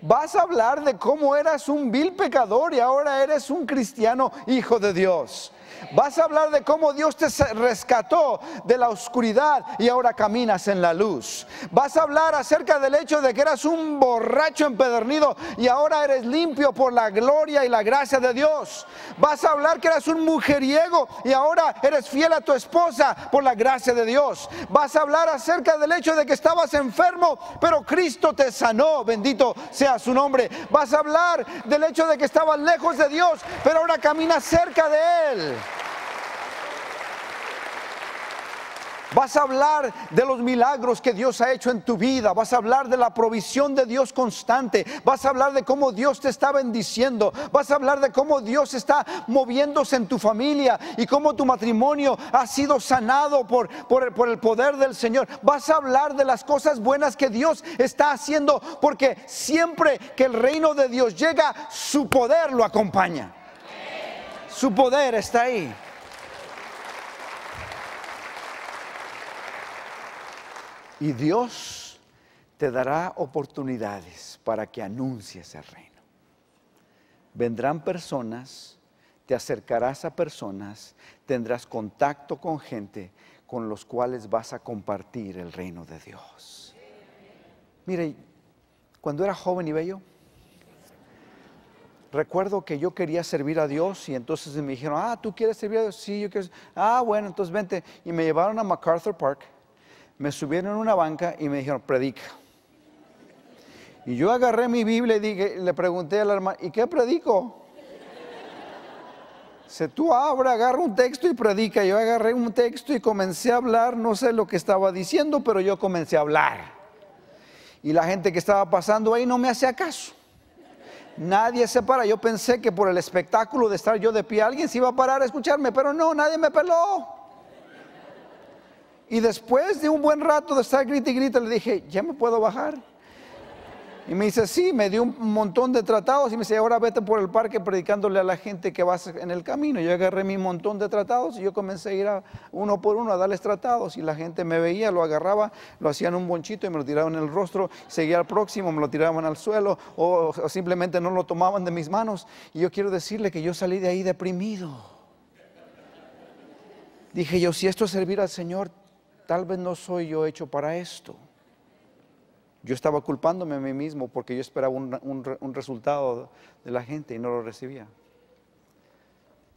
Vas a hablar de cómo eras un vil pecador y ahora eres un cristiano hijo de Dios. Vas a hablar de cómo Dios te rescató de la oscuridad y ahora caminas en la luz. Vas a hablar acerca del hecho de que eras un borracho empedernido y ahora eres limpio por la gloria y la gracia de Dios. Vas a hablar que eras un mujeriego y ahora eres fiel a tu esposa por la gracia de Dios. Vas a hablar acerca del hecho de que estabas enfermo, pero Cristo te sanó. Bendito sea su nombre. Vas a hablar del hecho de que estabas lejos de Dios, pero ahora caminas cerca de Él. Vas a hablar de los milagros que Dios ha hecho en tu vida. Vas a hablar de la provisión de Dios constante. Vas a hablar de cómo Dios te está bendiciendo. Vas a hablar de cómo Dios está moviéndose en tu familia y cómo tu matrimonio ha sido sanado por, por, el poder del Señor. Vas a hablar de las cosas buenas que Dios está haciendo porque siempre que el reino de Dios llega, su poder lo acompaña. Su poder está ahí. Y Dios te dará oportunidades para que anuncies el reino. Vendrán personas, te acercarás a personas, tendrás contacto con gente con los cuales vas a compartir el reino de Dios. Mire, cuando era joven y bello, recuerdo que yo quería servir a Dios y entonces me dijeron, ah, ¿tú quieres servir a Dios? Sí, yo quiero. Ah, bueno, entonces vente. Y me llevaron a MacArthur Park me subieron a una banca y me dijeron, predica. Y yo agarré mi Biblia y le pregunté al arma ¿y qué predico? Se tú abra, agarra un texto y predica. Yo agarré un texto y comencé a hablar, no sé lo que estaba diciendo, pero yo comencé a hablar. Y la gente que estaba pasando ahí no me hacía caso. Nadie se para. Yo pensé que por el espectáculo de estar yo de pie alguien se iba a parar a escucharme, pero no, nadie me peló. Y después de un buen rato de estar grita y grita, le dije, ¿ya me puedo bajar? Y me dice, sí, me dio un montón de tratados y me dice, ahora vete por el parque predicándole a la gente que vas en el camino. Yo agarré mi montón de tratados y yo comencé a ir a uno por uno a darles tratados y la gente me veía, lo agarraba, lo hacían un bonchito y me lo tiraban en el rostro, seguía al próximo, me lo tiraban al suelo o, o simplemente no lo tomaban de mis manos. Y yo quiero decirle que yo salí de ahí deprimido. Dije yo, si esto es servir al Señor, tal vez no soy yo hecho para esto. Yo estaba culpándome a mí mismo porque yo esperaba un, resultado de la gente y no lo recibía.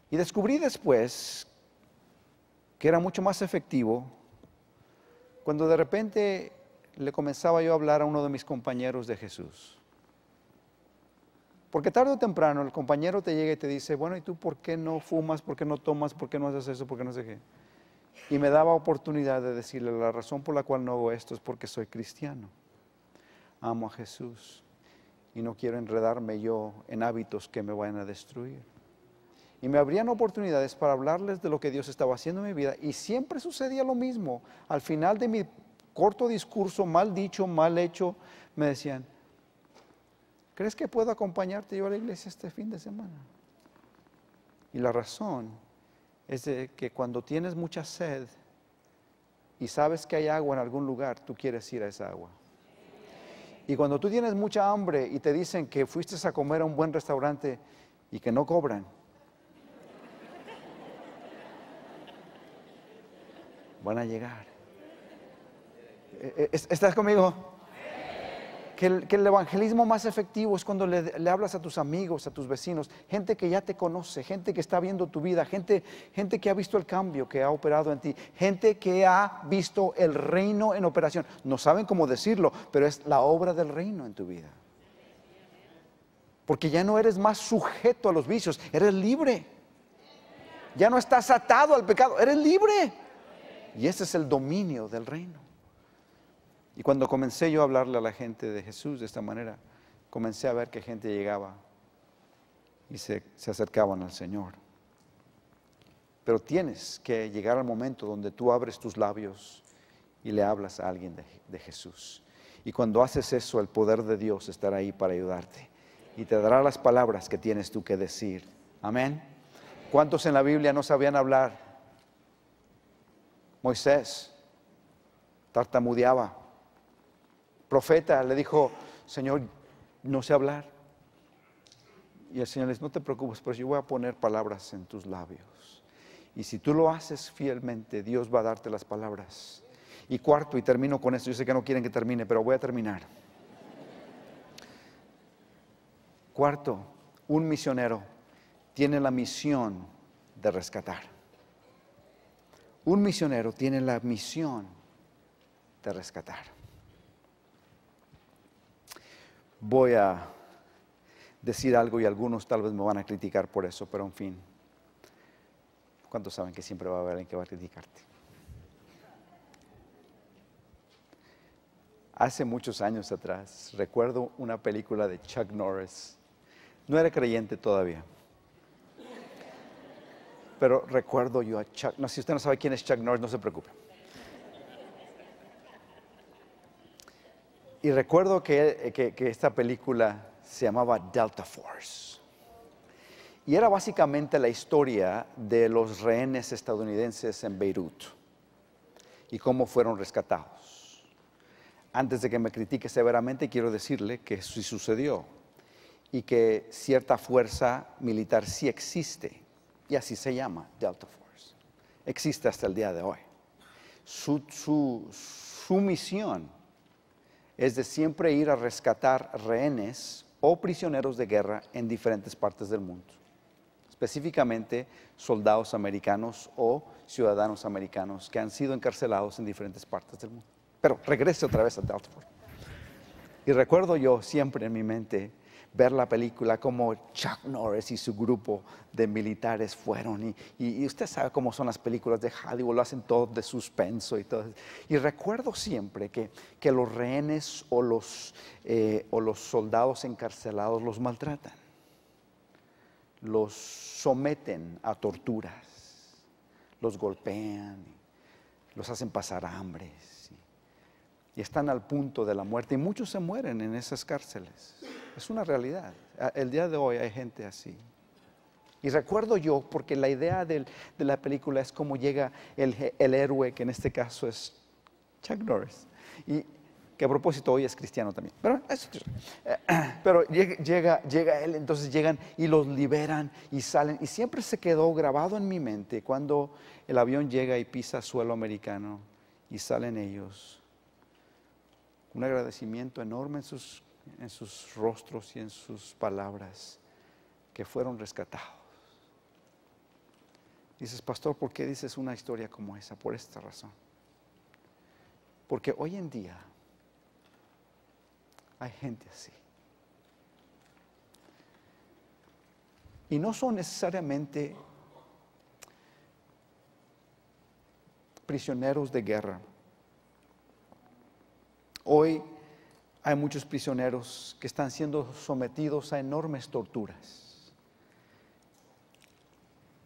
Y descubrí después que era mucho más efectivo cuando de repente le comenzaba yo a hablar a uno de mis compañeros de Jesús. Porque tarde o temprano el compañero te llega y te dice, bueno, ¿y tú por qué no fumas? ¿Por qué no tomas? ¿Por qué no haces eso? ¿Por qué no sé qué? y me daba oportunidad de decirle, la razón por la cual no hago esto es porque soy cristiano. Amo a Jesús y no quiero enredarme yo en hábitos que me vayan a destruir. Y me abrían oportunidades para hablarles de lo que Dios estaba haciendo en mi vida. Y siempre sucedía lo mismo. Al final de mi corto discurso, mal dicho, mal hecho, me decían, ¿crees que puedo acompañarte yo a la iglesia este fin de semana? Y la razón es de que cuando tienes mucha sed y sabes que hay agua en algún lugar, tú quieres ir a esa agua. Y cuando tú tienes mucha hambre y te dicen que fuiste a comer a un buen restaurante y que no cobran, van a llegar. Eh, eh, ¿Estás conmigo? que el, evangelismo más efectivo es cuando le, le, hablas a tus amigos, a tus vecinos, gente que ya te conoce, gente que está viendo tu vida, gente, gente que ha visto el cambio que ha operado en ti, gente que ha visto el reino en operación. No saben cómo decirlo, pero es la obra del reino en tu vida. Porque ya no eres más sujeto a los vicios, eres libre. Ya no estás atado al pecado, eres libre. Y ese es el dominio del reino. Y cuando comencé yo a hablarle a la gente de Jesús de esta manera, comencé a ver que gente llegaba y se, acercaban al Señor. Pero tienes que llegar al momento donde tú abres tus labios y le hablas a alguien de, de Jesús. Y cuando haces eso, el poder de Dios estará ahí para ayudarte y te dará las palabras que tienes tú que decir. Amén. ¿Cuántos en la Biblia no sabían hablar? Moisés tartamudeaba profeta le dijo, Señor, no sé hablar. Y el Señor le dice, no te preocupes, pero yo voy a poner palabras en tus labios. Y si tú lo haces fielmente, Dios va a darte las palabras. Y cuarto, y termino con esto, yo sé que no quieren que termine, pero voy a terminar. Cuarto, un misionero tiene la misión de rescatar. Un misionero tiene la misión de rescatar voy a decir algo y algunos tal vez me van a criticar por eso, pero en fin. ¿Cuántos saben que siempre va a haber alguien que va a criticarte? Hace muchos años atrás recuerdo una película de Chuck Norris. No era creyente todavía. Pero recuerdo yo a Chuck. No, si usted no sabe quién es Chuck Norris, no se preocupe. Y recuerdo eh, que, esta película se llamaba Delta Force. Y era básicamente la historia de los rehenes estadounidenses en Beirut y cómo fueron rescatados. Antes de que me critique severamente, quiero decirle que sí sucedió y que cierta fuerza militar sí existe, y así se llama Delta Force. Existe hasta el día de hoy. Su, su, su misión es de siempre ir a rescatar rehenes o prisioneros de guerra en diferentes partes del mundo, específicamente soldados americanos o ciudadanos americanos que han sido encarcelados en diferentes partes del mundo. Pero regrese otra vez a Dartford. Y recuerdo yo siempre en mi mente ver la película como Chuck Norris y su grupo de militares fueron. Y, usted sabe cómo son las películas de Hollywood, lo hacen todo de suspenso y todo. Y recuerdo siempre que, los rehenes o los, eh, o los soldados encarcelados los maltratan, los someten a torturas, los golpean, los hacen pasar hambres y están al punto de la muerte. Y muchos se mueren en esas cárceles. Es una realidad. El día de hoy hay gente así. Y recuerdo yo, porque la idea de la película es cómo llega el, héroe, que en este caso es Chuck Norris, y que a propósito hoy es cristiano también. Pero, llega, llega él, entonces llegan y los liberan y salen. Y siempre se quedó grabado en mi mente cuando el avión llega y pisa suelo americano y salen ellos un agradecimiento enorme en sus, rostros y en sus palabras, que fueron rescatados. Dices, pastor, ¿por qué dices una historia como esa? Por esta razón. Porque hoy en día hay gente así. Y no son necesariamente prisioneros de guerra. Hoy hay muchos prisioneros que están siendo sometidos a enormes torturas.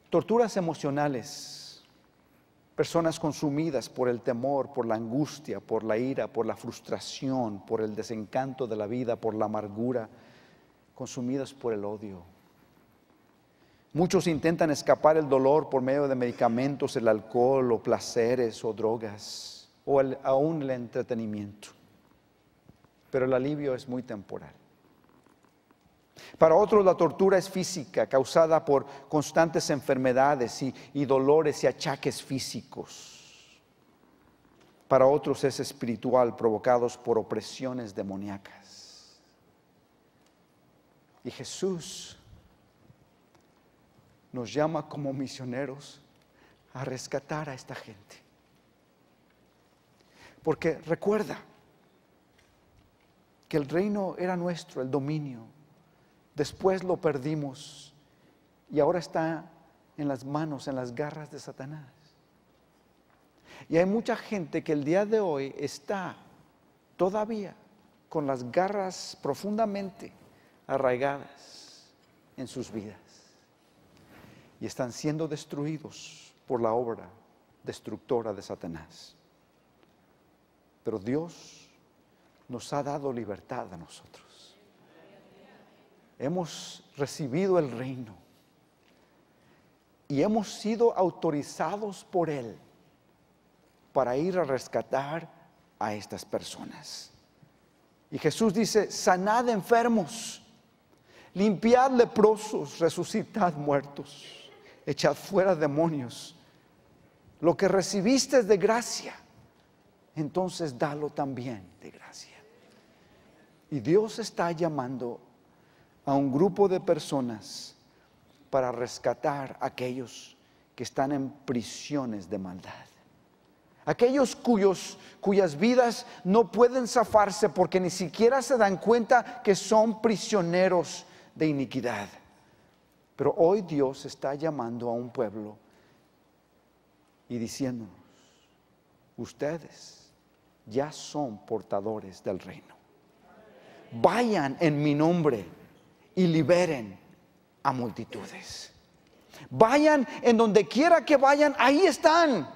Torturas emocionales, personas consumidas por el temor, por la angustia, por la ira, por la frustración, por el desencanto de la vida, por la amargura, consumidas por el odio. Muchos intentan escapar el dolor por medio de medicamentos, el alcohol o placeres o drogas o aún el entretenimiento pero el alivio es muy temporal. Para otros la tortura es física, causada por constantes enfermedades y, dolores y achaques físicos. Para otros es espiritual, provocados por opresiones demoníacas. Y Jesús nos llama como misioneros a rescatar a esta gente. Porque recuerda, el reino era nuestro, el dominio. Después lo perdimos y ahora está en las manos, en las garras de Satanás. Y hay mucha gente que el día de hoy está todavía con las garras profundamente arraigadas en sus vidas y están siendo destruidos por la obra destructora de Satanás. Pero Dios nos ha dado libertad a nosotros. Hemos recibido el reino y hemos sido autorizados por Él para ir a rescatar a estas personas. Y Jesús dice, sanad enfermos, limpiad leprosos, resucitad muertos, echad fuera demonios. Lo que recibiste es de gracia, entonces dalo también de gracia. Y Dios está llamando a un grupo de personas para rescatar a aquellos que están en prisiones de maldad. Aquellos cuyos, cuyas vidas no pueden zafarse porque ni siquiera se dan cuenta que son prisioneros de iniquidad. Pero hoy Dios está llamando a un pueblo y diciéndonos, ustedes ya son portadores del reino vayan en mi nombre y liberen a multitudes. Vayan en donde quiera que vayan, ahí están.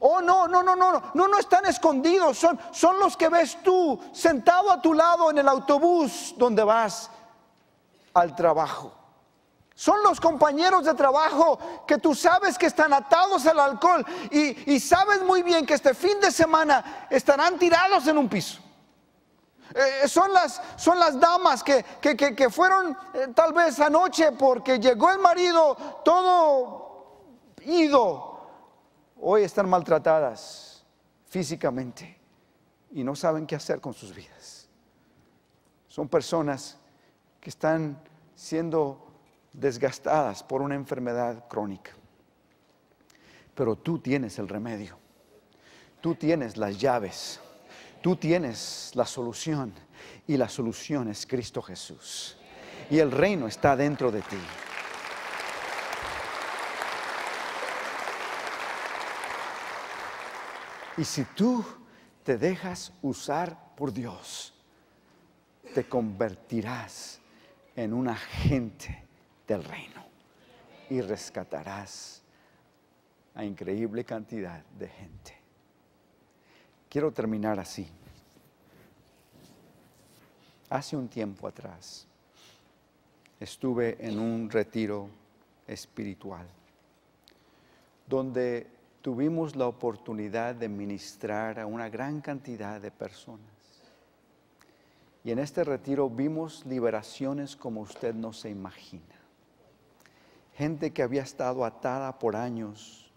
Oh, no, no, no, no, no, no están escondidos, son, son los que ves tú sentado a tu lado en el autobús donde vas al trabajo. Son los compañeros de trabajo que tú sabes que están atados al alcohol y sabes muy bien que este fin de semana estarán tirados en un piso. Eh, eh, son, las, son las damas que, fueron eh, tal vez anoche porque llegó el marido todo ido. Hoy están maltratadas físicamente y no saben qué hacer con sus vidas. Son personas que están siendo desgastadas por una enfermedad crónica. Pero tú tienes el remedio. Tú tienes las llaves Tú tienes la solución y la solución es Cristo Jesús. Y el reino está dentro de ti. Y si tú te dejas usar por Dios, te convertirás en un agente del reino y rescatarás a increíble cantidad de gente. Quiero terminar así. Hace un tiempo atrás estuve en un retiro espiritual donde tuvimos la oportunidad de ministrar a una gran cantidad de personas. Y en este retiro vimos liberaciones como usted no se imagina. Gente que había estado atada por años,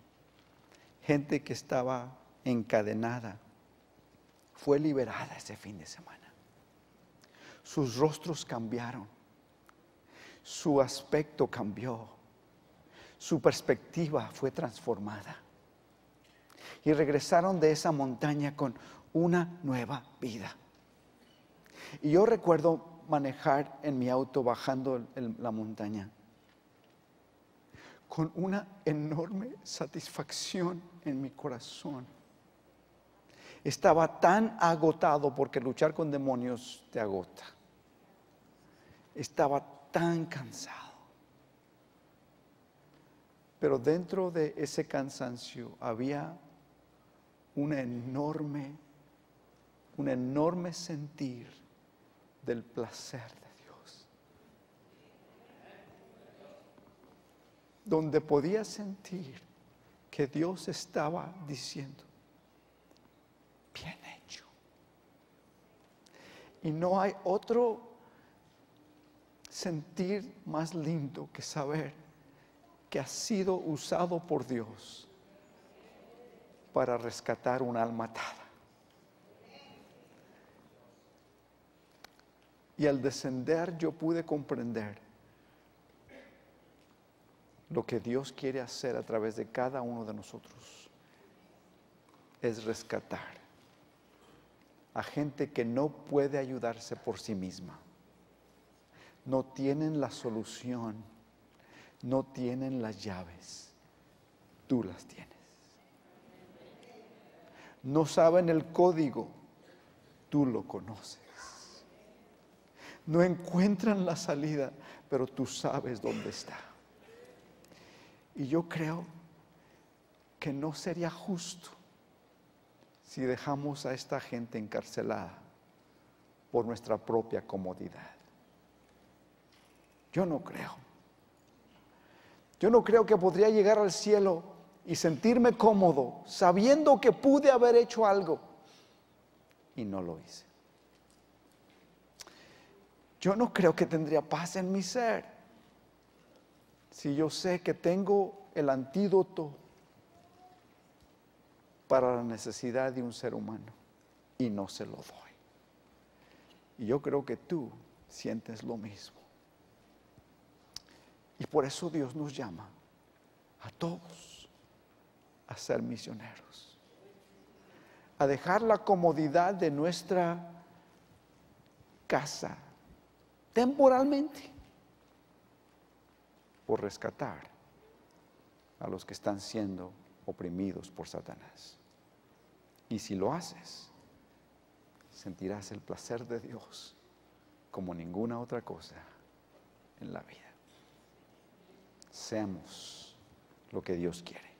gente que estaba encadenada, fue liberada ese fin de semana. Sus rostros cambiaron, su aspecto cambió, su perspectiva fue transformada. Y regresaron de esa montaña con una nueva vida. Y yo recuerdo manejar en mi auto bajando la montaña con una enorme satisfacción en mi corazón estaba tan agotado porque luchar con demonios te agota. Estaba tan cansado. Pero dentro de ese cansancio había un enorme, un enorme sentir del placer de Dios. Donde podía sentir que Dios estaba diciendo, Y no hay otro sentir más lindo que saber que ha sido usado por Dios para rescatar un alma atada. Y al descender yo pude comprender lo que Dios quiere hacer a través de cada uno de nosotros. Es rescatar a gente que no puede ayudarse por sí misma. No tienen la solución, no tienen las llaves, tú las tienes. No saben el código, tú lo conoces. No encuentran la salida, pero tú sabes dónde está. Y yo creo que no sería justo si dejamos a esta gente encarcelada por nuestra propia comodidad. Yo no creo. Yo no creo que podría llegar al cielo y sentirme cómodo sabiendo que pude haber hecho algo y no lo hice. Yo no creo que tendría paz en mi ser si yo sé que tengo el antídoto para la necesidad de un ser humano y no se lo doy. Y yo creo que tú sientes lo mismo. Y por eso Dios nos llama a todos a ser misioneros, a dejar la comodidad de nuestra casa temporalmente por rescatar a los que están siendo oprimidos por Satanás. Y si lo haces, sentirás el placer de Dios como ninguna otra cosa en la vida. Seamos lo que Dios quiere.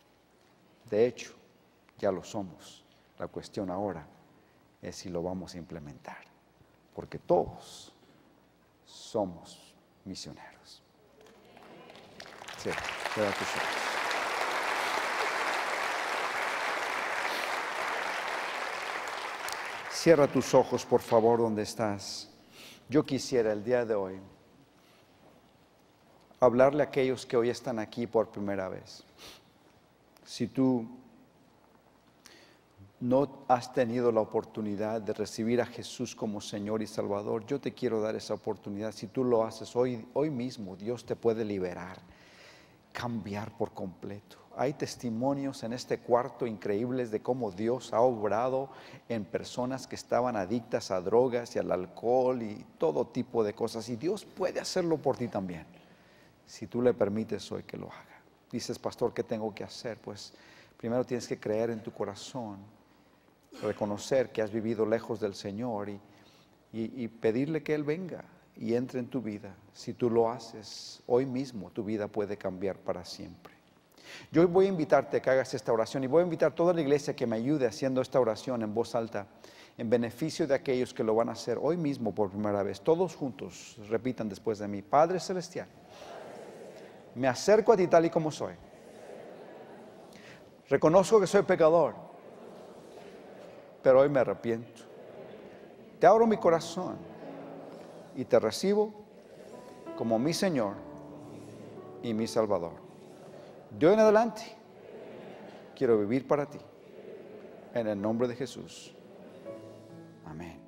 De hecho, ya lo somos. La cuestión ahora es si lo vamos a implementar, porque todos somos misioneros. Sí, Cierra tus ojos, por favor, donde estás. Yo quisiera el día de hoy hablarle a aquellos que hoy están aquí por primera vez. Si tú no has tenido la oportunidad de recibir a Jesús como Señor y Salvador, yo te quiero dar esa oportunidad. Si tú lo haces hoy, hoy mismo, Dios te puede liberar cambiar por completo. Hay testimonios en este cuarto increíbles de cómo Dios ha obrado en personas que estaban adictas a drogas y al alcohol y todo tipo de cosas. Y Dios puede hacerlo por ti también, si tú le permites hoy que lo haga. Dices, pastor, ¿qué tengo que hacer? Pues primero tienes que creer en tu corazón, reconocer que has vivido lejos del Señor y, y pedirle que Él venga y entre en tu vida. Si tú lo haces hoy mismo, tu vida puede cambiar para siempre. Yo voy a invitarte a que hagas esta oración y voy a invitar toda la iglesia que me ayude haciendo esta oración en voz alta, en beneficio de aquellos que lo van a hacer hoy mismo por primera vez. Todos juntos repitan después de mí, Padre Celestial, me acerco a ti tal y como soy. Reconozco que soy pecador, pero hoy me arrepiento. Te abro mi corazón y te recibo como mi Señor y mi Salvador. Yo en adelante quiero vivir para ti. En el nombre de Jesús. Amén.